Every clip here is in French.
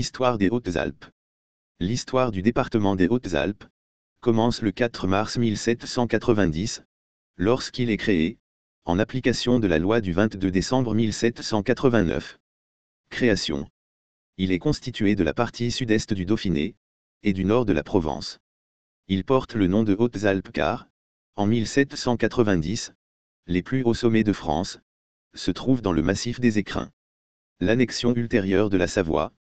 Histoire des Hautes-Alpes. L'histoire du département des Hautes-Alpes commence le 4 mars 1790, lorsqu'il est créé, en application de la loi du 22 décembre 1789. Création. Il est constitué de la partie sud-est du Dauphiné, et du nord de la Provence. Il porte le nom de Hautes-Alpes car, en 1790, les plus hauts sommets de France, se trouvent dans le massif des Écrins. L'annexion ultérieure de la Savoie,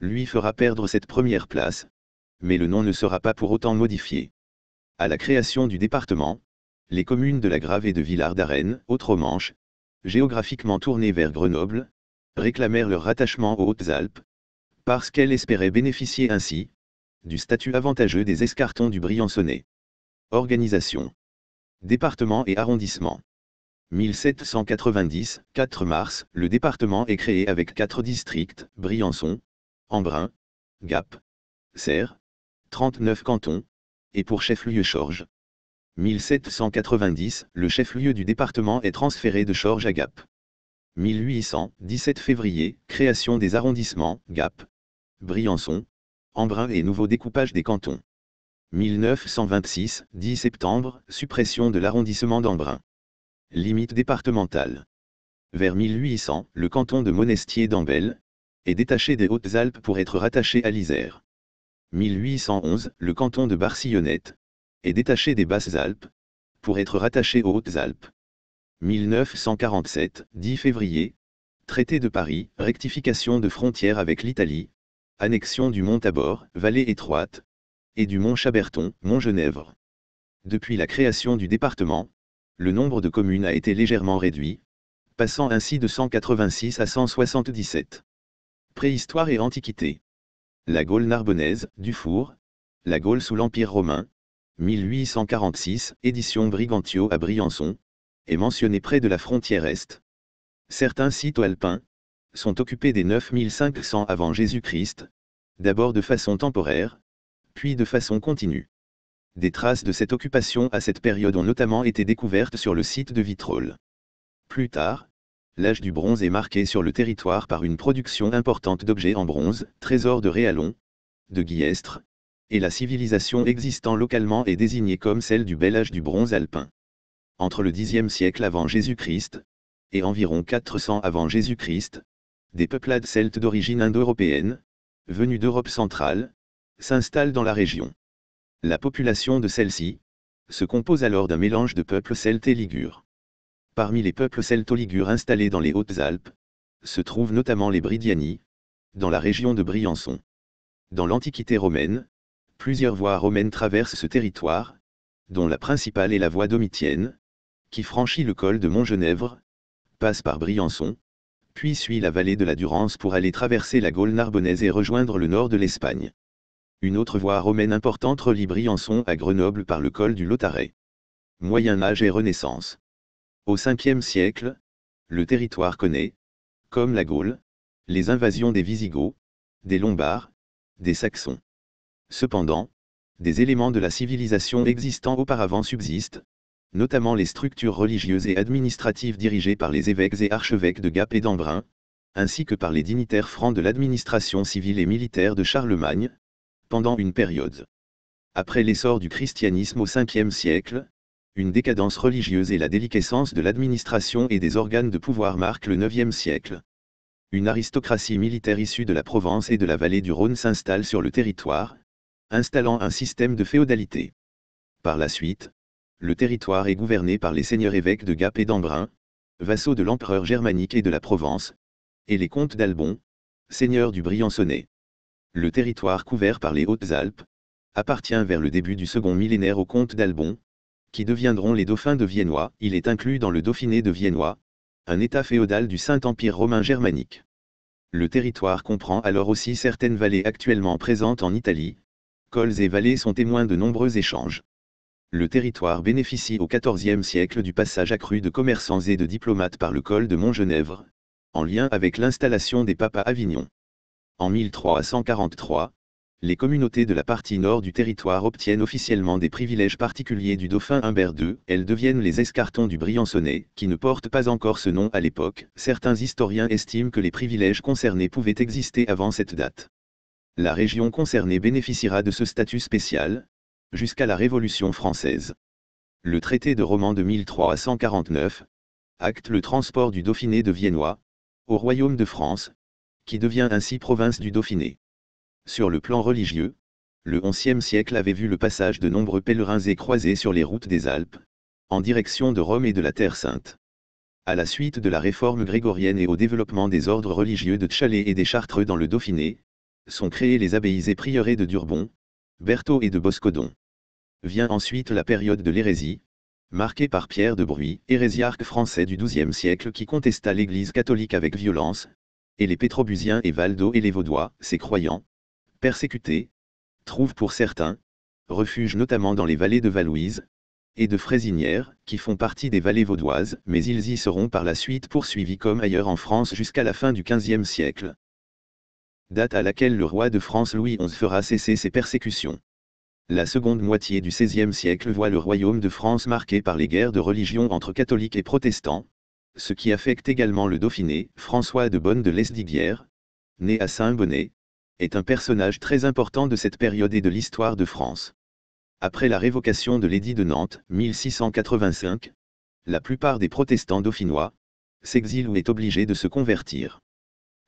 lui fera perdre cette première place, mais le nom ne sera pas pour autant modifié. À la création du département, les communes de la Grave et de Villard d'Arène, autre manche géographiquement tournées vers Grenoble, réclamèrent leur rattachement aux Hautes-Alpes, parce qu'elles espéraient bénéficier ainsi du statut avantageux des escartons du Briançonnais. Organisation. Département et arrondissement. 1790, 4 mars, le département est créé avec quatre districts, Briançon, Embrun, Gap, Serre. 39 cantons, et pour chef-lieu Chorges. 1790, le chef-lieu du département est transféré de Chorges à Gap. 1800, 17 février, création des arrondissements, Gap, Briançon, Embrun et nouveau découpage des cantons. 1926, 10 septembre, suppression de l'arrondissement d'Embrun. Limite départementale. Vers 1800, le canton de Monestier d'Ambel, est détaché des Hautes-Alpes pour être rattaché à l'Isère. 1811, le canton de Barcillonnette est détaché des Basses-Alpes pour être rattaché aux Hautes-Alpes. 1947, 10 février, traité de Paris, rectification de frontières avec l'Italie, annexion du mont Tabor, vallée étroite, et du mont Chaberton, mont Genèvre. Depuis la création du département, le nombre de communes a été légèrement réduit, passant ainsi de 186 à 177. Préhistoire et Antiquité. La Gaule narbonnaise, Dufour. La Gaule sous l'Empire romain. 1846, édition Brigantio à Briançon. Est mentionnée près de la frontière est. Certains sites alpins sont occupés dès 9500 avant Jésus-Christ, d'abord de façon temporaire, puis de façon continue. Des traces de cette occupation à cette période ont notamment été découvertes sur le site de Vitrolles. Plus tard, L'âge du bronze est marqué sur le territoire par une production importante d'objets en bronze, trésors de Réalon, de Guillestre, et la civilisation existant localement est désignée comme celle du Bel Âge du bronze alpin. Entre le Xe siècle avant Jésus-Christ, et environ 400 avant Jésus-Christ, des peuplades celtes d'origine indo-européenne, venues d'Europe centrale, s'installent dans la région. La population de celle-ci se compose alors d'un mélange de peuples celtes et ligures. Parmi les peuples celto-ligures installés dans les Hautes-Alpes, se trouvent notamment les Bridiani, dans la région de Briançon. Dans l'Antiquité romaine, plusieurs voies romaines traversent ce territoire, dont la principale est la voie domitienne, qui franchit le col de Montgenèvre, passe par Briançon, puis suit la vallée de la Durance pour aller traverser la Gaule narbonnaise et rejoindre le nord de l'Espagne. Une autre voie romaine importante relie Briançon à Grenoble par le col du Lotaret. Moyen Âge et Renaissance. Au Ve siècle, le territoire connaît, comme la Gaule, les invasions des Visigoths, des Lombards, des Saxons. Cependant, des éléments de la civilisation existant auparavant subsistent, notamment les structures religieuses et administratives dirigées par les évêques et archevêques de Gap et d'Embrun, ainsi que par les dignitaires francs de l'administration civile et militaire de Charlemagne, pendant une période. Après l'essor du christianisme au Ve siècle, une décadence religieuse et la déliquescence de l'administration et des organes de pouvoir marquent le IXe siècle. Une aristocratie militaire issue de la Provence et de la vallée du Rhône s'installe sur le territoire, installant un système de féodalité. Par la suite, le territoire est gouverné par les seigneurs évêques de Gap et d'Embrun, vassaux de l'empereur germanique et de la Provence, et les comtes d'Albon, seigneurs du Briançonnais. Le territoire couvert par les Hautes-Alpes appartient vers le début du second millénaire aux comtes d'Albon, qui deviendront les dauphins de Viennois, il est inclus dans le Dauphiné de Viennois, un état féodal du Saint-Empire romain germanique. Le territoire comprend alors aussi certaines vallées actuellement présentes en Italie. Cols et vallées sont témoins de nombreux échanges. Le territoire bénéficie au XIVe siècle du passage accru de commerçants et de diplomates par le col de Montgenèvre, en lien avec l'installation des papas Avignon. En 1343, les communautés de la partie nord du territoire obtiennent officiellement des privilèges particuliers du dauphin Humbert II, elles deviennent les escartons du Briançonnais, qui ne portent pas encore ce nom à l'époque, certains historiens estiment que les privilèges concernés pouvaient exister avant cette date. La région concernée bénéficiera de ce statut spécial, jusqu'à la Révolution française. Le traité de Roman de 1349, acte le transport du Dauphiné de Viennois, au Royaume de France, qui devient ainsi province du Dauphiné. Sur le plan religieux, le XIe siècle avait vu le passage de nombreux pèlerins et croisés sur les routes des Alpes, en direction de Rome et de la Terre Sainte. À la suite de la réforme grégorienne et au développement des ordres religieux de Tchalet et des Chartreux dans le Dauphiné, sont créés les abbayes et prieurés de Durbon, Berthaud et de Boscodon. Vient ensuite la période de l'hérésie, marquée par Pierre de Bruy, hérésiarque français du XIIe siècle qui contesta l'Église catholique avec violence, et les Pétrobusiens et Valdo et les Vaudois, ses croyants, persécutés, trouvent pour certains, refuge notamment dans les vallées de Valouise, et de Frésinière, qui font partie des vallées vaudoises, mais ils y seront par la suite poursuivis comme ailleurs en France jusqu'à la fin du XVe siècle, date à laquelle le roi de France Louis XI fera cesser ses persécutions. La seconde moitié du XVIe siècle voit le royaume de France marqué par les guerres de religion entre catholiques et protestants, ce qui affecte également le Dauphiné, François de Bonne de Lesdiguières, né à Saint-Bonnet, est un personnage très important de cette période et de l'histoire de France. Après la révocation de l'édit de Nantes, 1685, la plupart des protestants dauphinois s'exilent ou est obligé de se convertir.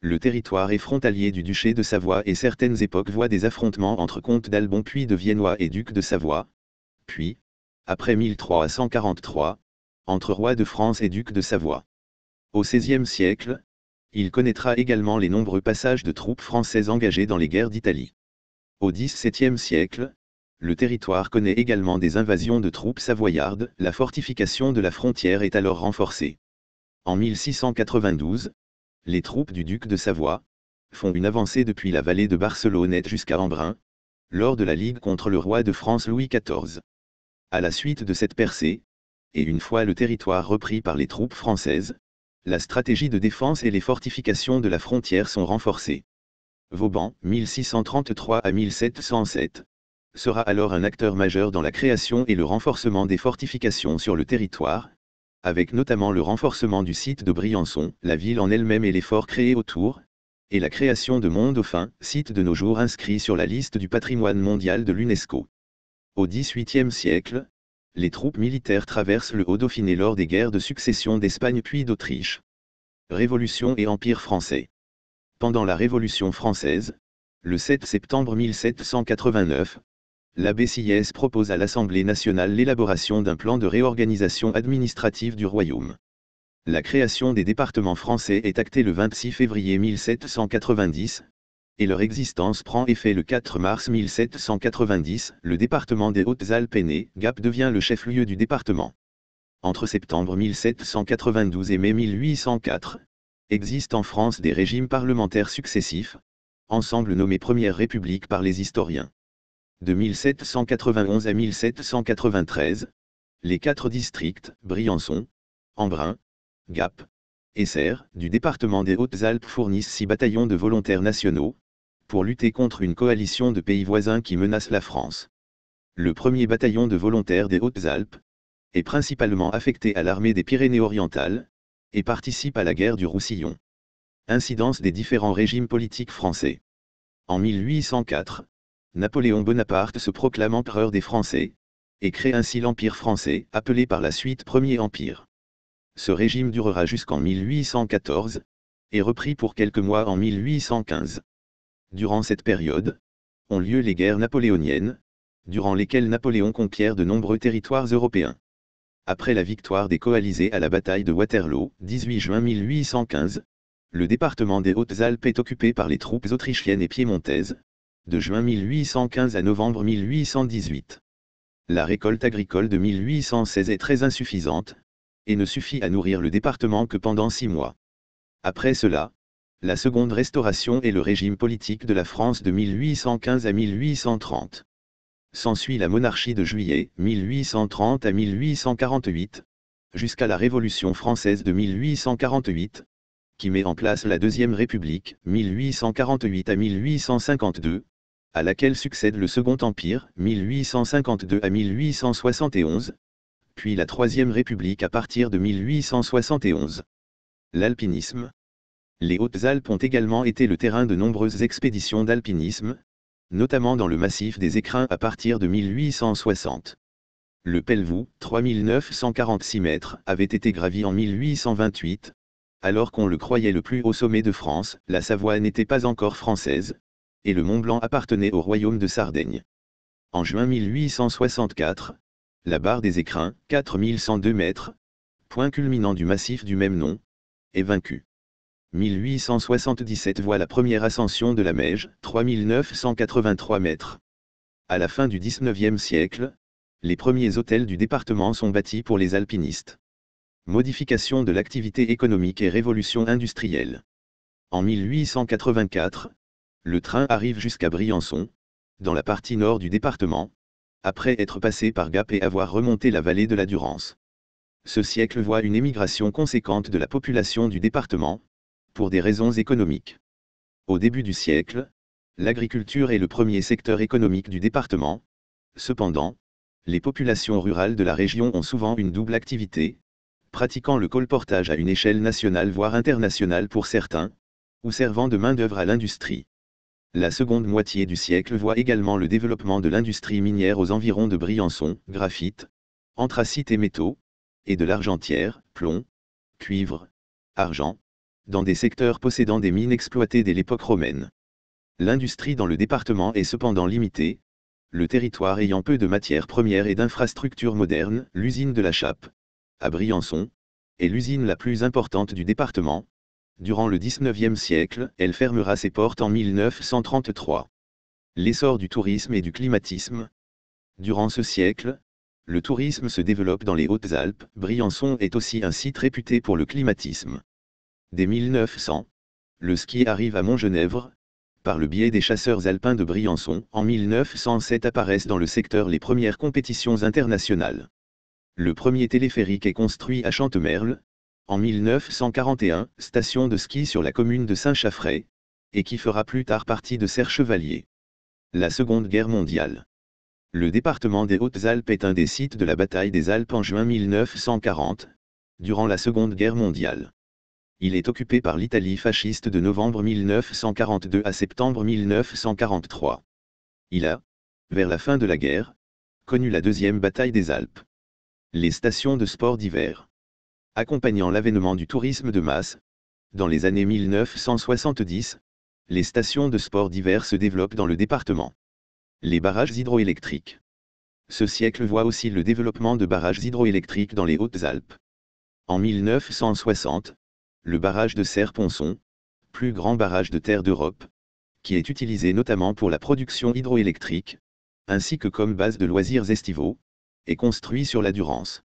Le territoire est frontalier du duché de Savoie et certaines époques voient des affrontements entre Comte d'Albon puis de Viennois et duc de Savoie. Puis, après 1343, entre roi de France et duc de Savoie. Au XVIe siècle, il connaîtra également les nombreux passages de troupes françaises engagées dans les guerres d'Italie. Au XVIIe siècle, le territoire connaît également des invasions de troupes savoyardes, la fortification de la frontière est alors renforcée. En 1692, les troupes du duc de Savoie font une avancée depuis la vallée de Barcelonnette jusqu'à Embrun, lors de la Ligue contre le roi de France Louis XIV. À la suite de cette percée, et une fois le territoire repris par les troupes françaises, la stratégie de défense et les fortifications de la frontière sont renforcées. Vauban, 1633 à 1707, sera alors un acteur majeur dans la création et le renforcement des fortifications sur le territoire, avec notamment le renforcement du site de Briançon, la ville en elle-même et les forts créés autour, et la création de Mont Dauphin, site de nos jours inscrit sur la liste du patrimoine mondial de l'UNESCO. Au XVIIIe siècle, les troupes militaires traversent le Haut-Dauphiné lors des guerres de succession d'Espagne puis d'Autriche. Révolution et Empire français. Pendant la Révolution française, le 7 septembre 1789, l'abbé propose à l'Assemblée nationale l'élaboration d'un plan de réorganisation administrative du royaume. La création des départements français est actée le 26 février 1790, et leur existence prend effet le 4 mars 1790, le département des Hautes-Alpes est Gap devient le chef-lieu du département. Entre septembre 1792 et mai 1804, existent en France des régimes parlementaires successifs, ensemble nommés Première République par les historiens. De 1791 à 1793, les quatre districts, Briançon, Embrun, Gap, et Serre du département des Hautes-Alpes fournissent six bataillons de volontaires nationaux, pour lutter contre une coalition de pays voisins qui menace la France. Le premier bataillon de volontaires des Hautes-Alpes est principalement affecté à l'armée des Pyrénées-Orientales et participe à la guerre du Roussillon. Incidence des différents régimes politiques français. En 1804, Napoléon Bonaparte se proclame empereur des Français et crée ainsi l'Empire français, appelé par la suite Premier Empire. Ce régime durera jusqu'en 1814, et repris pour quelques mois en 1815. Durant cette période, ont lieu les guerres napoléoniennes, durant lesquelles Napoléon conquiert de nombreux territoires européens. Après la victoire des coalisés à la bataille de Waterloo, 18 juin 1815, le département des Hautes-Alpes est occupé par les troupes autrichiennes et piémontaises, de juin 1815 à novembre 1818. La récolte agricole de 1816 est très insuffisante, et ne suffit à nourrir le département que pendant six mois. Après cela, la Seconde Restauration est le régime politique de la France de 1815 à 1830. S'ensuit la monarchie de juillet 1830 à 1848, jusqu'à la Révolution française de 1848, qui met en place la Deuxième République 1848 à 1852, à laquelle succède le Second Empire 1852 à 1871, puis la Troisième République à partir de 1871. L'alpinisme, les Hautes-Alpes ont également été le terrain de nombreuses expéditions d'alpinisme, notamment dans le massif des Écrins à partir de 1860. Le Pelvoux, 3946 mètres, avait été gravi en 1828. Alors qu'on le croyait le plus haut sommet de France, la Savoie n'était pas encore française, et le Mont Blanc appartenait au royaume de Sardaigne. En juin 1864, la barre des Écrins, 4102 mètres, point culminant du massif du même nom, est vaincue. 1877 voit la première ascension de la Meige, 3983 mètres. À la fin du XIXe siècle, les premiers hôtels du département sont bâtis pour les alpinistes. Modification de l'activité économique et révolution industrielle. En 1884, le train arrive jusqu'à Briançon, dans la partie nord du département, après être passé par Gap et avoir remonté la vallée de la Durance. Ce siècle voit une émigration conséquente de la population du département, pour des raisons économiques. Au début du siècle, l'agriculture est le premier secteur économique du département. Cependant, les populations rurales de la région ont souvent une double activité, pratiquant le colportage à une échelle nationale voire internationale pour certains, ou servant de main-d'œuvre à l'industrie. La seconde moitié du siècle voit également le développement de l'industrie minière aux environs de Briançon, graphite, anthracite et métaux, et de l'argentière, plomb, cuivre, argent, dans des secteurs possédant des mines exploitées dès l'époque romaine. L'industrie dans le département est cependant limitée, le territoire ayant peu de matières premières et d'infrastructures modernes, l'usine de la Chape, à Briançon, est l'usine la plus importante du département. Durant le XIXe siècle, elle fermera ses portes en 1933. L'essor du tourisme et du climatisme. Durant ce siècle, le tourisme se développe dans les Hautes-Alpes, Briançon est aussi un site réputé pour le climatisme. Dès 1900, le ski arrive à Montgenèvre, par le biais des chasseurs alpins de Briançon. En 1907 apparaissent dans le secteur les premières compétitions internationales. Le premier téléphérique est construit à Chantemerle, en 1941, station de ski sur la commune de Saint-Chaffray, et qui fera plus tard partie de Serre-Chevalier. La Seconde Guerre mondiale. Le département des Hautes-Alpes est un des sites de la bataille des Alpes en juin 1940, durant la Seconde Guerre mondiale il est occupé par l'Italie fasciste de novembre 1942 à septembre 1943. Il a, vers la fin de la guerre, connu la deuxième bataille des Alpes. Les stations de sport d'hiver. Accompagnant l'avènement du tourisme de masse, dans les années 1970, les stations de sport d'hiver se développent dans le département. Les barrages hydroélectriques. Ce siècle voit aussi le développement de barrages hydroélectriques dans les Hautes-Alpes. En 1960, le barrage de Serre-Ponçon, plus grand barrage de terre d'Europe, qui est utilisé notamment pour la production hydroélectrique, ainsi que comme base de loisirs estivaux, est construit sur la Durance.